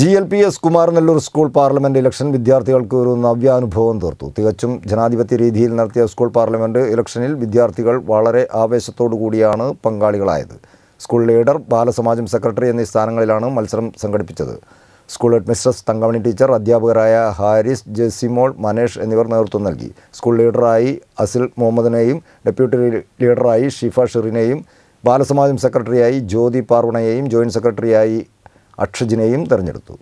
G L P S Kumaranellur school parliament election വിദ്യാർത്ഥികൾക്ക് ഒരു നവ്യാനുഭവം തീർത്തു തികച്ചും ജനാധിപത്യ രീതിയിൽ നടത്തിയ സ്കൂൾ പാർലമെൻറ് ഇലക്ഷനിൽ വിദ്യാർത്ഥികൾ വളരെ ആവേശത്തോടു കൂടിയാണ് പങ്കാളികളായത് സ്കൂൾ ലീഡർ ബാലസമാജം സെക്രട്ടറി എന്നീ സ്ഥാനങ്ങളിലാണ് മത്സരം സംഘടിപ്പിച്ചത് സ്കൂൾ ഹെഡ്മിസ്ട്രസ് തങ്കമണി ടീച്ചർ അധ്യാപകരായ ഹാരിസ് ജെസിമോൾ മനേഷ് എന്നിവർ നേതൃത്വം നൽകി സ്കൂൾ ലീഡറായി അസിൽ മുഹമ്മദിനെയും ഡെപ്യൂട്ടി ലീഡറായി ഷിഫ ഷിറിനെയും ബാലസമാജം സെക്രട്ടറിയായി ജ്യോതി പാർവണയെയും ജോയിൻറ്റ് സെക്രട്ടറിയായി അക്ഷജിനെയും തെരഞ്ഞെടുത്തു